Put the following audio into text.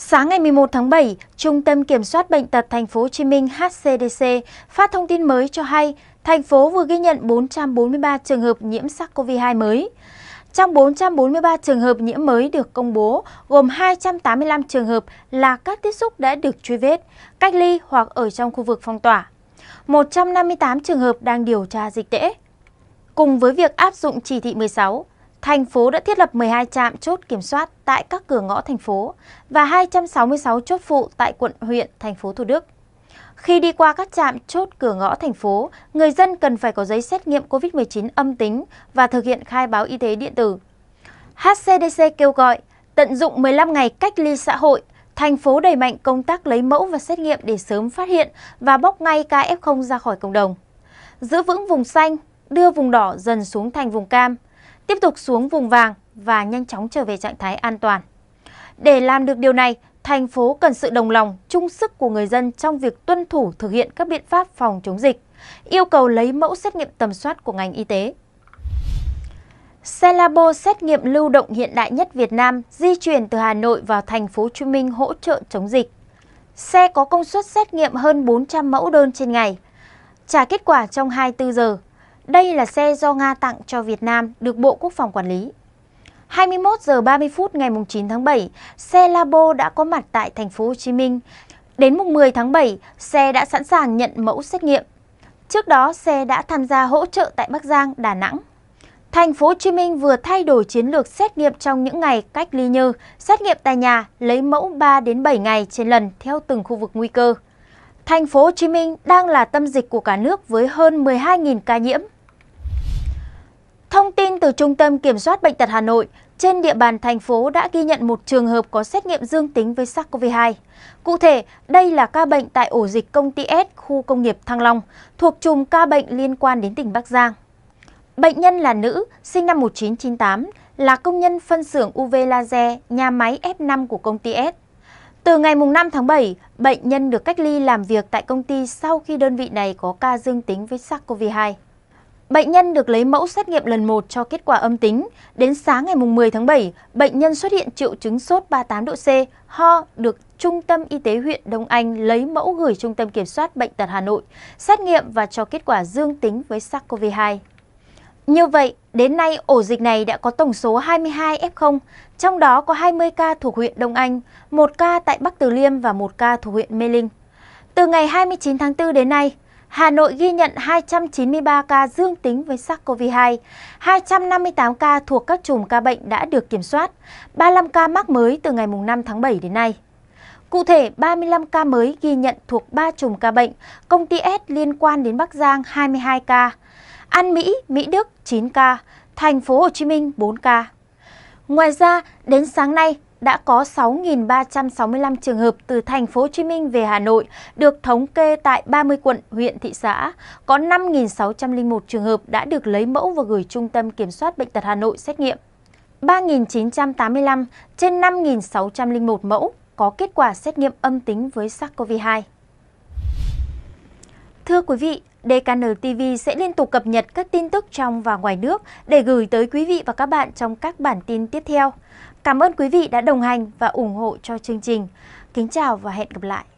Sáng ngày 11 tháng 7, Trung tâm Kiểm soát bệnh tật thành phố Hồ Chí Minh HCDC phát thông tin mới cho hay thành phố vừa ghi nhận 443 trường hợp nhiễm SARS-CoV-2 mới. Trong 443 trường hợp nhiễm mới được công bố, gồm 285 trường hợp là các tiếp xúc đã được truy vết, cách ly hoặc ở trong khu vực phong tỏa. 158 trường hợp đang điều tra dịch tễ. Cùng với việc áp dụng chỉ thị 16, thành phố đã thiết lập 12 trạm chốt kiểm soát tại các cửa ngõ thành phố và 266 chốt phụ tại quận huyện, thành phố Thủ Đức. Khi đi qua các trạm chốt cửa ngõ thành phố, người dân cần phải có giấy xét nghiệm COVID-19 âm tính và thực hiện khai báo y tế điện tử. HCDC kêu gọi tận dụng 15 ngày cách ly xã hội, thành phố đẩy mạnh công tác lấy mẫu và xét nghiệm để sớm phát hiện và bóc ngay ca F0 ra khỏi cộng đồng. Giữ vững vùng xanh, đưa vùng đỏ dần xuống thành vùng cam – tiếp tục xuống vùng vàng và nhanh chóng trở về trạng thái an toàn. Để làm được điều này, thành phố cần sự đồng lòng, chung sức của người dân trong việc tuân thủ thực hiện các biện pháp phòng chống dịch, yêu cầu lấy mẫu xét nghiệm tầm soát của ngành y tế. Xe labo xét nghiệm lưu động hiện đại nhất Việt Nam di chuyển từ Hà Nội vào thành phố Hồ Chí Minh hỗ trợ chống dịch. Xe có công suất xét nghiệm hơn 400 mẫu đơn trên ngày, trả kết quả trong 24 giờ. Đây là xe do Nga tặng cho Việt Nam được Bộ Quốc phòng quản lý. 21 giờ 30 phút ngày 9 tháng 7, xe Labo đã có mặt tại thành phố Hồ Chí Minh. Đến mùng 10 tháng 7, xe đã sẵn sàng nhận mẫu xét nghiệm. Trước đó, xe đã tham gia hỗ trợ tại Bắc Giang, Đà Nẵng. Thành phố Hồ Chí Minh vừa thay đổi chiến lược xét nghiệm trong những ngày cách ly như xét nghiệm tại nhà, lấy mẫu 3 đến 7 ngày trên lần theo từng khu vực nguy cơ. Thành phố Hồ Chí Minh đang là tâm dịch của cả nước với hơn 12.000 ca nhiễm. Thông tin từ Trung tâm Kiểm soát Bệnh tật Hà Nội, trên địa bàn thành phố đã ghi nhận một trường hợp có xét nghiệm dương tính với SARS-CoV-2. Cụ thể, đây là ca bệnh tại ổ dịch công ty S, khu công nghiệp Thăng Long, thuộc chùm ca bệnh liên quan đến tỉnh Bắc Giang. Bệnh nhân là nữ, sinh năm 1998, là công nhân phân xưởng UV laser, nhà máy F5 của công ty S. Từ ngày 5 tháng 7, bệnh nhân được cách ly làm việc tại công ty sau khi đơn vị này có ca dương tính với SARS-CoV-2. Bệnh nhân được lấy mẫu xét nghiệm lần 1 cho kết quả âm tính. Đến sáng ngày 10 tháng 7, bệnh nhân xuất hiện triệu chứng sốt 38 độ C, ho được Trung tâm Y tế huyện Đông Anh lấy mẫu gửi Trung tâm Kiểm soát Bệnh tật Hà Nội, xét nghiệm và cho kết quả dương tính với SARS-CoV-2. Như vậy, đến nay ổ dịch này đã có tổng số 22 F0, trong đó có 20 ca thuộc huyện Đông Anh, 1 ca tại Bắc Từ Liêm và 1 ca thuộc huyện Mê Linh. Từ ngày 29 tháng 4 đến nay, Hà Nội ghi nhận 293 ca dương tính với SARS-CoV-2, 258 ca thuộc các chùm ca bệnh đã được kiểm soát, 35 ca mắc mới từ ngày 5 tháng 7 đến nay. Cụ thể, 35 ca mới ghi nhận thuộc 3 chùm ca bệnh, công ty S liên quan đến Bắc Giang 22 ca, An Mỹ, Mỹ Đức 9 ca, thành phố Hồ Chí Minh 4 ca. Ngoài ra, đến sáng nay, đã có 6.365 trường hợp từ thành phố Hồ Chí Minh về Hà Nội, được thống kê tại 30 quận, huyện, thị xã. Có 5.601 trường hợp đã được lấy mẫu và gửi Trung tâm Kiểm soát Bệnh tật Hà Nội xét nghiệm. 3.985 trên 5.601 mẫu có kết quả xét nghiệm âm tính với SARS-CoV-2. Thưa quý vị, DKN TV sẽ liên tục cập nhật các tin tức trong và ngoài nước để gửi tới quý vị và các bạn trong các bản tin tiếp theo. Cảm ơn quý vị đã đồng hành và ủng hộ cho chương trình. Kính chào và hẹn gặp lại!